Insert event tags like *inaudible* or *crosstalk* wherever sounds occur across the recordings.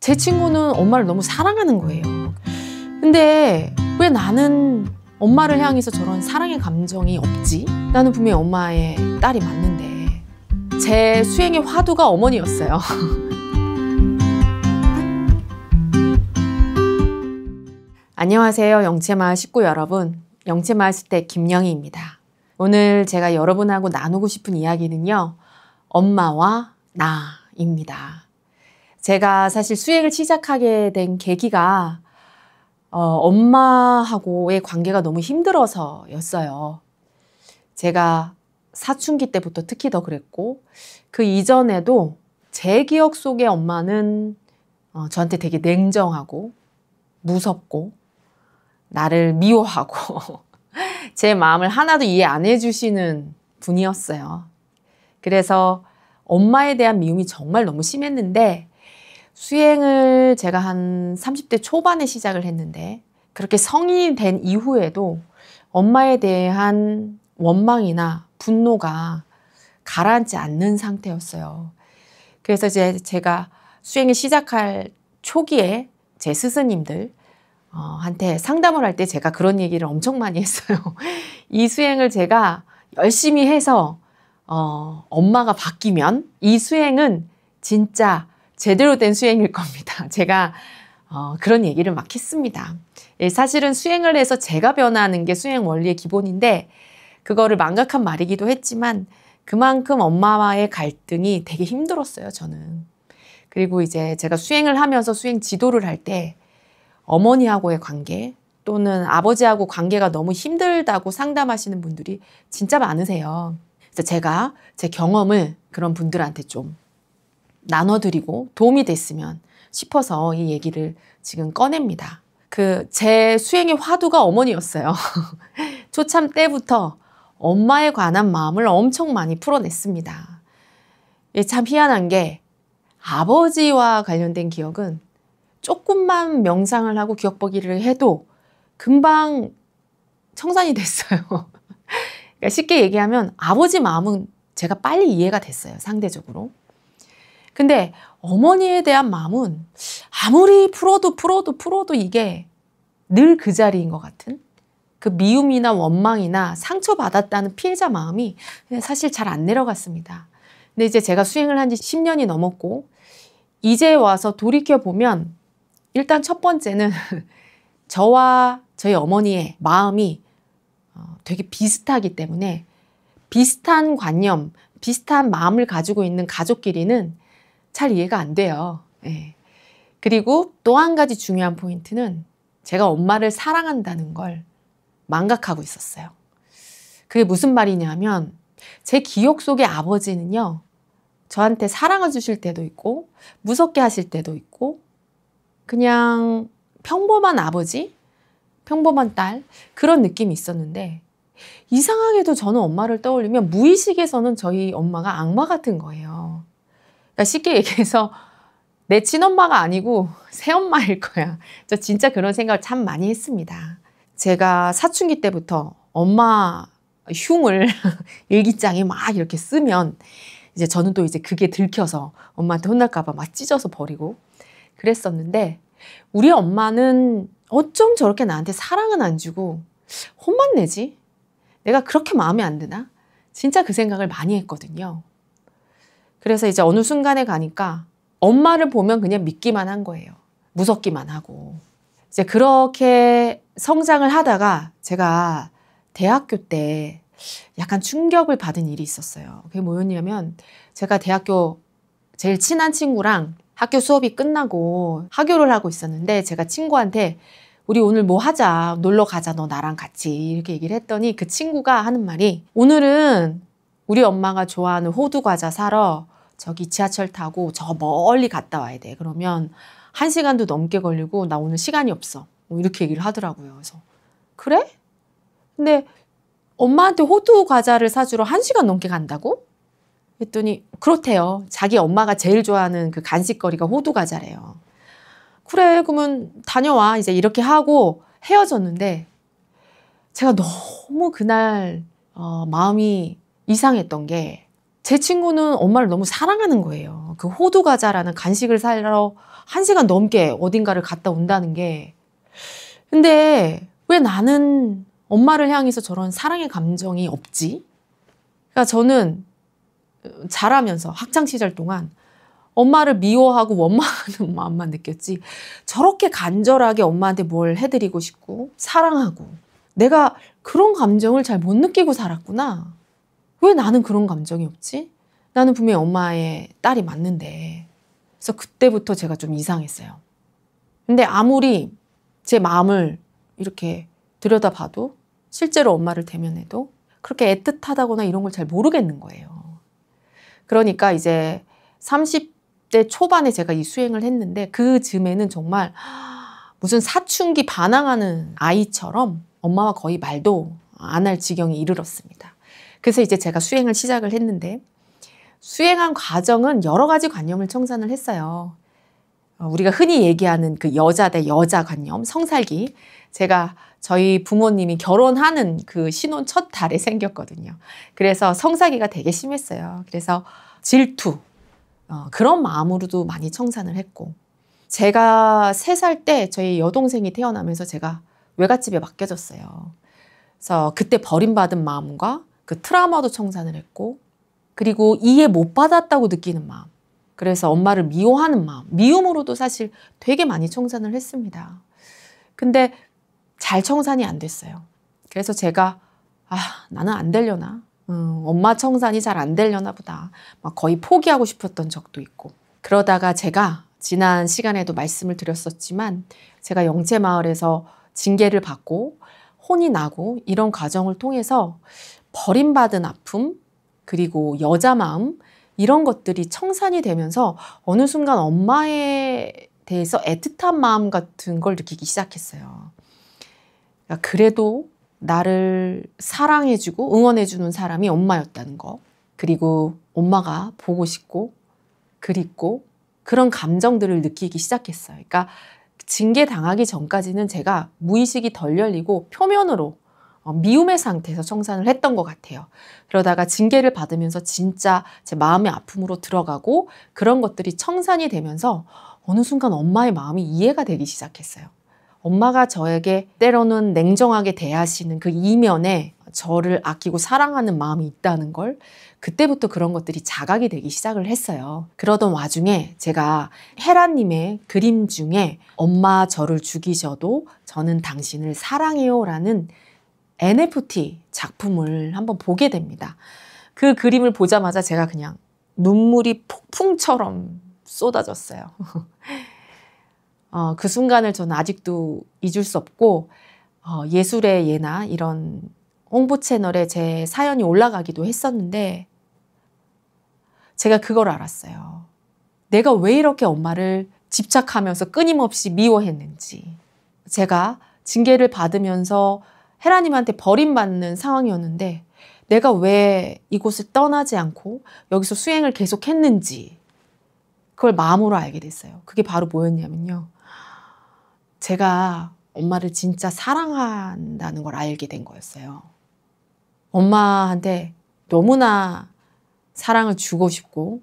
제 친구는 엄마를 너무 사랑하는 거예요. 근데 왜 나는 엄마를 향해서 저런 사랑의 감정이 없지? 나는 분명히 엄마의 딸이 맞는데 제 수행의 화두가 어머니였어요. *laughs* 안녕하세요. 영채마을 식구 여러분. 영채마을 스택 김영희입니다. 오늘 제가 여러분하고 나누고 싶은 이야기는요. 엄마와 나입니다. 제가 사실 수행을 시작하게 된 계기가 어, 엄마하고의 관계가 너무 힘들어서였어요. 제가 사춘기 때부터 특히 더 그랬고 그 이전에도 제 기억 속에 엄마는 어, 저한테 되게 냉정하고 무섭고 나를 미워하고 *laughs* 제 마음을 하나도 이해 안 해주시는 분이었어요. 그래서 엄마에 대한 미움이 정말 너무 심했는데 수행을 제가 한 30대 초반에 시작을 했는데 그렇게 성인이 된 이후에도 엄마에 대한 원망이나 분노가 가라앉지 않는 상태였어요. 그래서 이제 제가 수행을 시작할 초기에 제 스승님들 어, 한테 상담을 할 때 제가 그런 얘기를 엄청 많이 했어요. *laughs* 이 수행을 제가 열심히 해서 어, 엄마가 바뀌면 이 수행은 진짜 제대로 된 수행일 겁니다. *laughs* 제가 어, 그런 얘기를 막 했습니다. 예, 사실은 수행을 해서 제가 변화하는 게 수행 원리의 기본인데 그거를 망각한 말이기도 했지만 그만큼 엄마와의 갈등이 되게 힘들었어요, 저는. 그리고 이제 제가 수행을 하면서 수행 지도를 할 때 어머니하고의 관계 또는 아버지하고 관계가 너무 힘들다고 상담하시는 분들이 진짜 많으세요. 그래서 제가 제 경험을 그런 분들한테 좀 나눠드리고 도움이 됐으면 싶어서 이 얘기를 지금 꺼냅니다. 그 제 수행의 화두가 어머니였어요. *laughs* 초참 때부터 엄마에 관한 마음을 엄청 많이 풀어냈습니다. 예, 참 희한한 게 아버지와 관련된 기억은 조금만 명상을 하고 기억보기를 해도 금방 청산이 됐어요. *laughs* 그러니까 쉽게 얘기하면 아버지 마음은 제가 빨리 이해가 됐어요, 상대적으로. 근데 어머니에 대한 마음은 아무리 풀어도 풀어도 풀어도 이게 늘 그 자리인 것 같은 그 미움이나 원망이나 상처받았다는 피해자 마음이 사실 잘 안 내려갔습니다. 근데 이제 제가 수행을 한 지 10년이 넘었고 이제 와서 돌이켜보면 일단 첫 번째는 *laughs* 저와 저희 어머니의 마음이 어, 되게 비슷하기 때문에 비슷한 관념, 비슷한 마음을 가지고 있는 가족끼리는 잘 이해가 안 돼요. 예. 그리고 또 한 가지 중요한 포인트는 제가 엄마를 사랑한다는 걸 망각하고 있었어요. 그게 무슨 말이냐면 제 기억 속의 아버지는요. 저한테 사랑을 주실 때도 있고 무섭게 하실 때도 있고 그냥 평범한 아버지, 평범한 딸 그런 느낌이 있었는데 이상하게도 저는 엄마를 떠올리면 무의식에서는 저희 엄마가 악마 같은 거예요. 그러니까 쉽게 얘기해서 내 친엄마가 아니고 새엄마일 거야. 저 진짜 그런 생각을 참 많이 했습니다. 제가 사춘기 때부터 엄마 흉을 *laughs* 일기장에 막 이렇게 쓰면 이제 저는 또 이제 그게 들켜서 엄마한테 혼날까봐 막 찢어서 버리고 그랬었는데 우리 엄마는 어쩜 저렇게 나한테 사랑은 안 주고 혼만 내지? 내가 그렇게 마음에 안 드나? 진짜 그 생각을 많이 했거든요. 그래서 이제 어느 순간에 가니까 엄마를 보면 그냥 믿기만 한 거예요. 무섭기만 하고. 이제 그렇게 성장을 하다가 제가 대학교 때 약간 충격을 받은 일이 있었어요. 그게 뭐였냐면 제가 대학교 제일 친한 친구랑 학교 수업이 끝나고 학교를 하고 있었는데 제가 친구한테 우리 오늘 뭐 하자 놀러 가자 너 나랑 같이 이렇게 얘기를 했더니 그 친구가 하는 말이 오늘은 우리 엄마가 좋아하는 호두 과자 사러 저기 지하철 타고 저 멀리 갔다 와야 돼. 그러면 한 시간도 넘게 걸리고 나 오늘 시간이 없어. 뭐 이렇게 얘기를 하더라고요. 그래서 그래? 근데 엄마한테 호두 과자를 사주러 한 시간 넘게 간다고? 했더니 그렇대요. 자기 엄마가 제일 좋아하는 그 간식거리가 호두 과자래요. 그래 그러면 다녀와 이제 이렇게 하고 헤어졌는데 제가 너무 그날 어, 마음이 이상했던 게제 친구는 엄마를 너무 사랑하는 거예요. 그 호두 과자라는 간식을 사러 한 시간 넘게 어딘가를 갔다 온다는 게. 근데 왜 나는 엄마를 향해서 저런 사랑의 감정이 없지? 그러니까 저는 어, 자라면서 학창 시절 동안 엄마를 미워하고 원망하는 *laughs* 마음만 느꼈지. 저렇게 간절하게 엄마한테 뭘 해드리고 싶고 사랑하고 내가 그런 감정을 잘 못 느끼고 살았구나. 왜 나는 그런 감정이 없지? 나는 분명히 엄마의 딸이 맞는데. 그래서 그때부터 제가 좀 이상했어요. 근데 아무리 제 마음을 이렇게 들여다봐도 실제로 엄마를 대면해도 그렇게 애틋하다거나 이런 걸 잘 모르겠는 거예요. 그러니까 이제 30대 초반에 제가 이 수행을 했는데 그 즈음에는 정말 무슨 사춘기 반항하는 아이처럼 엄마와 거의 말도 안 할 지경에 이르렀습니다. 그래서 이제 제가 수행을 시작을 했는데 수행한 과정은 여러 가지 관념을 청산을 했어요. 어, 우리가 흔히 얘기하는 그 여자 대 여자 관념, 성살기. 제가 저희 부모님이 결혼하는 그 신혼 첫 달에 생겼거든요. 그래서 성사기가 되게 심했어요. 그래서 질투, 어, 그런 마음으로도 많이 청산을 했고. 제가 세 살 때 저희 여동생이 태어나면서 제가 외갓집에 맡겨졌어요. 그래서 그때 버림받은 마음과 그 트라우마도 청산을 했고 그리고 이해 못 받았다고 느끼는 마음 그래서 엄마를 미워하는 마음 미움으로도 사실 되게 많이 청산을 했습니다. 근데 잘 청산이 안 됐어요. 그래서 제가 아 나는 안 되려나 음, 엄마 청산이 잘 안 되려나 보다 막 거의 포기하고 싶었던 적도 있고 그러다가 제가 지난 시간에도 말씀을 드렸었지만 제가 영채마을에서 징계를 받고 혼이 나고 이런 과정을 통해서 버림받은 아픔, 그리고 여자 마음, 이런 것들이 청산이 되면서 어느 순간 엄마에 대해서 애틋한 마음 같은 걸 느끼기 시작했어요. 그러니까 그래도 나를 사랑해주고 응원해주는 사람이 엄마였다는 거. 그리고 엄마가 보고 싶고 그립고 그런 감정들을 느끼기 시작했어요. 그러니까 징계 당하기 전까지는 제가 무의식이 덜 열리고 표면으로 어, 미움의 상태에서 청산을 했던 것 같아요. 그러다가 징계를 받으면서 진짜 제 마음의 아픔으로 들어가고 그런 것들이 청산이 되면서 어느 순간 엄마의 마음이 이해가 되기 시작했어요. 엄마가 저에게 때로는 냉정하게 대하시는 그 이면에 저를 아끼고 사랑하는 마음이 있다는 걸 그때부터 그런 것들이 자각이 되기 시작을 했어요. 그러던 와중에 제가 헤라님의 그림 중에 엄마 저를 죽이셔도 저는 당신을 사랑해요 라는 NFT 작품을 한번 보게 됩니다. 그 그림을 보자마자 제가 그냥 눈물이 폭풍처럼 쏟아졌어요. *laughs* 어, 그 순간을 저는 아직도 잊을 수 없고 어, 예술의 예나 이런 홍보 채널에 제 사연이 올라가기도 했었는데 제가 그걸 알았어요. 내가 왜 이렇게 엄마를 집착하면서 끊임없이 미워했는지 제가 징계를 받으면서 헤라님한테 버림받는 상황이었는데 내가 왜 이곳을 떠나지 않고 여기서 수행을 계속 했는지 그걸 마음으로 알게 됐어요. 그게 바로 뭐였냐면요. 제가 엄마를 진짜 사랑한다는 걸 알게 된 거였어요. 엄마한테 너무나 사랑을 주고 싶고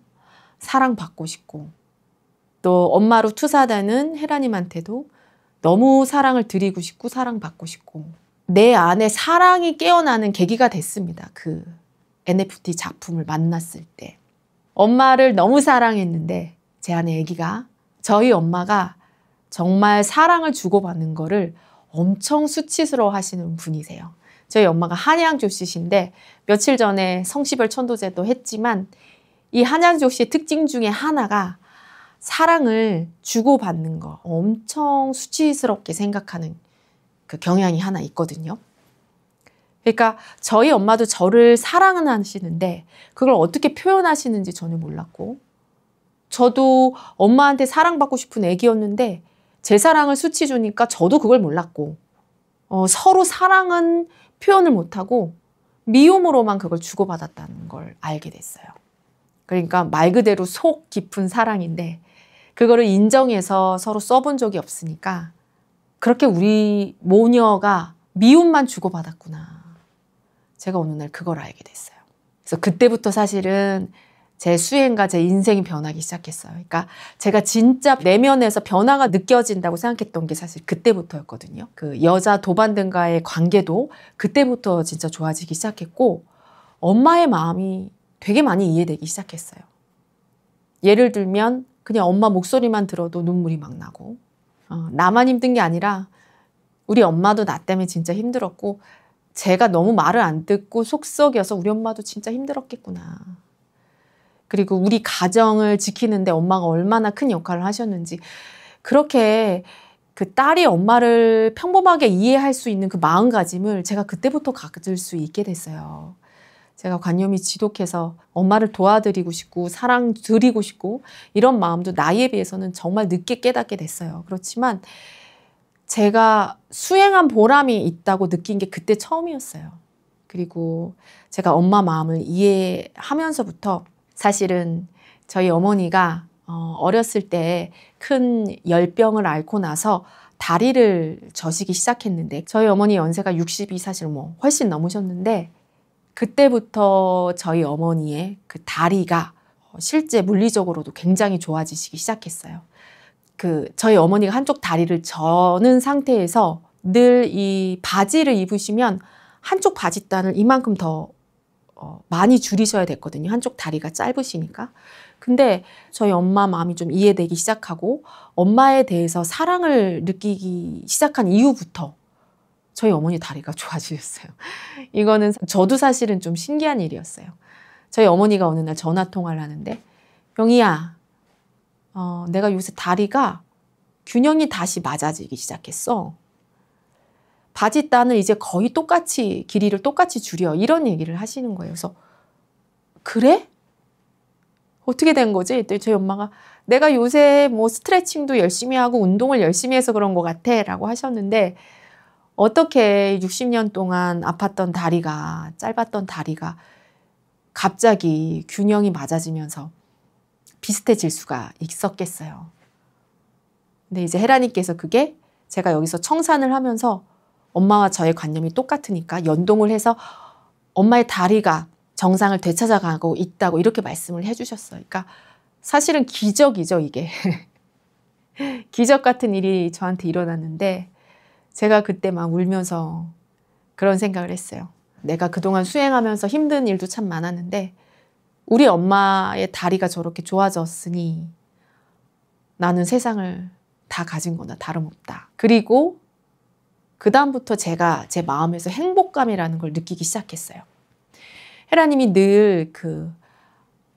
사랑받고 싶고 또 엄마로 투사되는 헤라님한테도 너무 사랑을 드리고 싶고 사랑받고 싶고 내 안에 사랑이 깨어나는 계기가 됐습니다. 그 NFT 작품을 만났을 때. 엄마를 너무 사랑했는데 제 안에 아기가 저희 엄마가 정말 사랑을 주고받는 거를 엄청 수치스러워 하시는 분이세요. 저희 엄마가 한양조씨신데 며칠 전에 성시별 천도제도 했지만 이 한양조씨의 특징 중에 하나가 사랑을 주고받는 거 엄청 수치스럽게 생각하는 그 경향이 하나 있거든요. 그러니까 저희 엄마도 저를 사랑은 하시는데 그걸 어떻게 표현하시는지 전혀 몰랐고 저도 엄마한테 사랑받고 싶은 애기였는데 제 사랑을 수치 주니까 저도 그걸 몰랐고 어, 서로 사랑은 표현을 못하고 미움으로만 그걸 주고받았다는 걸 알게 됐어요. 그러니까 말 그대로 속 깊은 사랑인데 그거를 인정해서 서로 써본 적이 없으니까 그렇게 우리 모녀가 미움만 주고받았구나. 제가 어느 날 그걸 알게 됐어요. 그래서 그때부터 사실은 제 수행과 제 인생이 변하기 시작했어요. 그러니까 제가 진짜 내면에서 변화가 느껴진다고 생각했던 게 사실 그때부터였거든요. 그 여자 도반 등과의 관계도 그때부터 진짜 좋아지기 시작했고 엄마의 마음이 되게 많이 이해되기 시작했어요. 예를 들면 그냥 엄마 목소리만 들어도 눈물이 막 나고 어, 나만 힘든 게 아니라 우리 엄마도 나 때문에 진짜 힘들었고 제가 너무 말을 안 듣고 속썩여서 우리 엄마도 진짜 힘들었겠구나. 그리고 우리 가정을 지키는데 엄마가 얼마나 큰 역할을 하셨는지 그렇게 그 딸이 엄마를 평범하게 이해할 수 있는 그 마음가짐을 제가 그때부터 가질 수 있게 됐어요. 제가 관념이 지독해서 엄마를 도와드리고 싶고 사랑 드리고 싶고 이런 마음도 나이에 비해서는 정말 늦게 깨닫게 됐어요. 그렇지만 제가 수행한 보람이 있다고 느낀 게 그때 처음이었어요. 그리고 제가 엄마 마음을 이해하면서부터 사실은 저희 어머니가 어, 어렸을 때 큰 열병을 앓고 나서 다리를 저시기 시작했는데 저희 어머니 연세가 60이 사실 뭐 훨씬 넘으셨는데 그때부터 저희 어머니의 그 다리가 실제 물리적으로도 굉장히 좋아지시기 시작했어요. 그 저희 어머니가 한쪽 다리를 저는 상태에서 늘 이 바지를 입으시면 한쪽 바지단을 이만큼 더 어, 많이 줄이셔야 됐거든요. 한쪽 다리가 짧으시니까. 근데 저희 엄마 마음이 좀 이해되기 시작하고 엄마에 대해서 사랑을 느끼기 시작한 이후부터 저희 어머니 다리가 *laughs* 좋아지셨어요. 이거는 저도 사실은 좀 신기한 일이었어요. 저희 어머니가 어느 날 전화 통화를 하는데 영희야, 어, 내가 요새 다리가 균형이 다시 맞아지기 시작했어. 바지 단을 이제 거의 똑같이 길이를 똑같이 줄여 이런 얘기를 하시는 거예요. 그래서 그래? 어떻게 된 거지? 또 저희 엄마가 내가 요새 뭐 스트레칭도 열심히 하고 운동을 열심히 해서 그런 것 같아 라고 하셨는데 어떻게 60년 동안 아팠던 다리가, 짧았던 다리가 갑자기 균형이 맞아지면서 비슷해질 수가 있었겠어요. 근데 이제 헤라님께서 그게 제가 여기서 청산을 하면서 엄마와 저의 관념이 똑같으니까 연동을 해서 엄마의 다리가 정상을 되찾아가고 있다고 이렇게 말씀을 해주셨어요. 그러니까 사실은 기적이죠, 이게. *laughs* 기적 같은 일이 저한테 일어났는데 제가 그때 막 울면서 그런 생각을 했어요. 내가 그동안 수행하면서 힘든 일도 참 많았는데 우리 엄마의 다리가 저렇게 좋아졌으니 나는 세상을 다 가진 거나 다름없다. 그리고 그다음부터 제가 제 마음에서 행복감이라는 걸 느끼기 시작했어요. 헤라님이 늘 그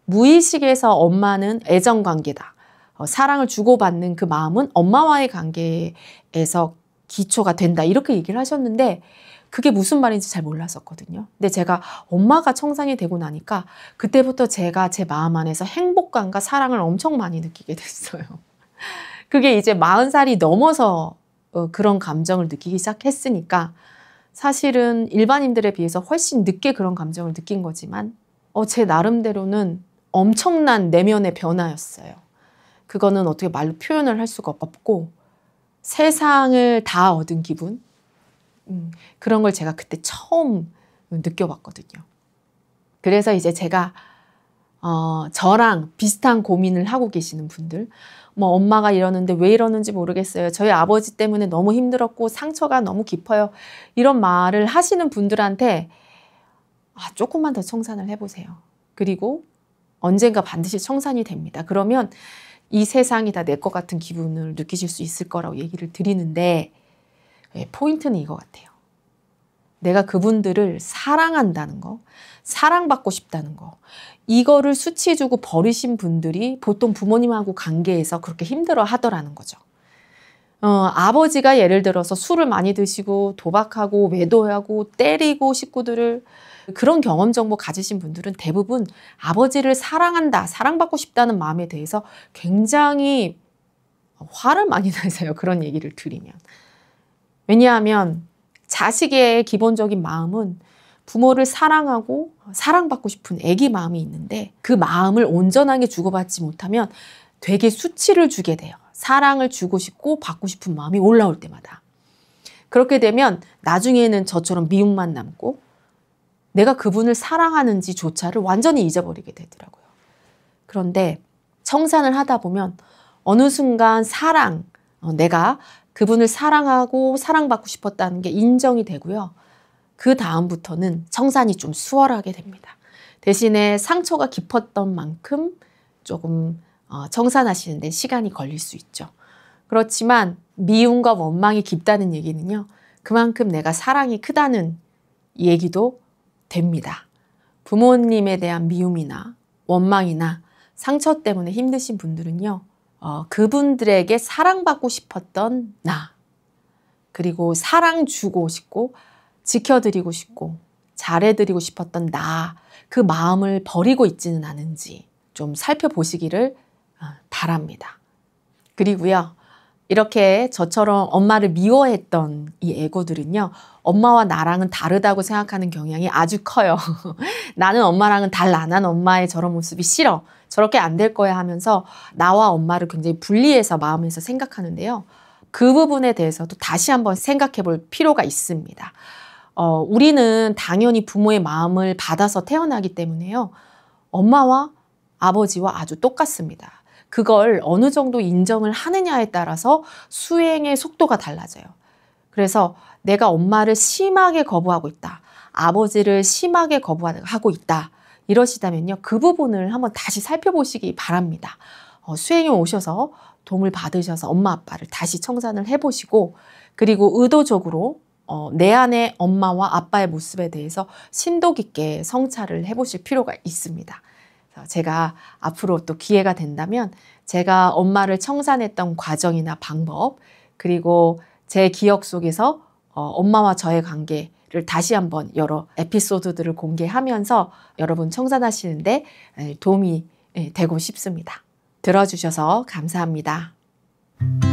무의식에서 엄마는 애정 관계다. 어, 사랑을 주고받는 그 마음은 엄마와의 관계에서 기초가 된다. 이렇게 얘기를 하셨는데 그게 무슨 말인지 잘 몰랐었거든요. 근데 제가 엄마가 청산이 되고 나니까 그때부터 제가 제 마음 안에서 행복감과 사랑을 엄청 많이 느끼게 됐어요. *laughs* 그게 이제 40살이 넘어서 어, 그런 감정을 느끼기 시작했으니까 사실은 일반인들에 비해서 훨씬 늦게 그런 감정을 느낀 거지만 어, 제 나름대로는 엄청난 내면의 변화였어요. 그거는 어떻게 말로 표현을 할 수가 없고 세상을 다 얻은 기분? 음, 그런 걸 제가 그때 처음 느껴봤거든요. 그래서 이제 제가 어, 저랑 비슷한 고민을 하고 계시는 분들, 뭐 엄마가 이러는데 왜 이러는지 모르겠어요. 저희 아버지 때문에 너무 힘들었고 상처가 너무 깊어요. 이런 말을 하시는 분들한테 아, 조금만 더 청산을 해보세요. 그리고 언젠가 반드시 청산이 됩니다. 그러면 이 세상이 다 내 것 같은 기분을 느끼실 수 있을 거라고 얘기를 드리는데 예, 포인트는 이거 같아요. 내가 그분들을 사랑한다는 거, 사랑받고 싶다는 거, 이거를 수치해주고 버리신 분들이 보통 부모님하고 관계에서 그렇게 힘들어 하더라는 거죠. 어, 아버지가 예를 들어서 술을 많이 드시고 도박하고 외도하고 때리고 식구들을 그런 경험 정보 가지신 분들은 대부분 아버지를 사랑한다, 사랑받고 싶다는 마음에 대해서 굉장히 화를 많이 *laughs* 내세요. 그런 얘기를 드리면. 왜냐하면 자식의 기본적인 마음은 부모를 사랑하고 사랑받고 싶은 애기 마음이 있는데 그 마음을 온전하게 주고받지 못하면 되게 수치를 주게 돼요. 사랑을 주고 싶고 받고 싶은 마음이 올라올 때마다. 그렇게 되면 나중에는 저처럼 미움만 남고 내가 그분을 사랑하는지조차를 완전히 잊어버리게 되더라고요. 그런데 청산을 하다 보면 어느 순간 사랑, 어, 내가 그분을 사랑하고 사랑받고 싶었다는 게 인정이 되고요. 그 다음부터는 청산이 좀 수월하게 됩니다. 대신에 상처가 깊었던 만큼 조금 청산하시는데 어, 시간이 걸릴 수 있죠. 그렇지만 미움과 원망이 깊다는 얘기는요. 그만큼 내가 사랑이 크다는 얘기도 됩니다. 부모님에 대한 미움이나 원망이나 상처 때문에 힘드신 분들은요, 어, 그분들에게 사랑받고 싶었던 나, 그리고 사랑 주고 싶고, 지켜드리고 싶고, 잘해드리고 싶었던 나, 그 마음을 버리고 있지는 않은지 좀 살펴보시기를 어, 바랍니다. 그리고요, 이렇게 저처럼 엄마를 미워했던 이 에고들은요, 엄마와 나랑은 다르다고 생각하는 경향이 아주 커요. *laughs* 나는 엄마랑은 달라. 난 엄마의 저런 모습이 싫어. 저렇게 안 될 거야 하면서 나와 엄마를 굉장히 분리해서 마음에서 생각하는데요. 그 부분에 대해서도 다시 한번 생각해 볼 필요가 있습니다. 어, 우리는 당연히 부모의 마음을 받아서 태어나기 때문에요. 엄마와 아버지와 아주 똑같습니다. 그걸 어느 정도 인정을 하느냐에 따라서 수행의 속도가 달라져요. 그래서 내가 엄마를 심하게 거부하고 있다. 아버지를 심하게 거부하고 있다. 이러시다면요. 그 부분을 한번 다시 살펴보시기 바랍니다. 어, 수행에 오셔서 도움을 받으셔서 엄마 아빠를 다시 청산을 해보시고 그리고 의도적으로 어, 내 안에 엄마와 아빠의 모습에 대해서 심도 깊게 성찰을 해보실 필요가 있습니다. 어, 제가 앞으로 또 기회가 된다면 제가 엄마를 청산했던 과정이나 방법 그리고 제 기억 속에서 어, 엄마와 저의 관계를 다시 한번 여러 에피소드들을 공개하면서 여러분 청산하시는데 도움이 되고 싶습니다. 들어주셔서 감사합니다.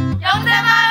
영대만!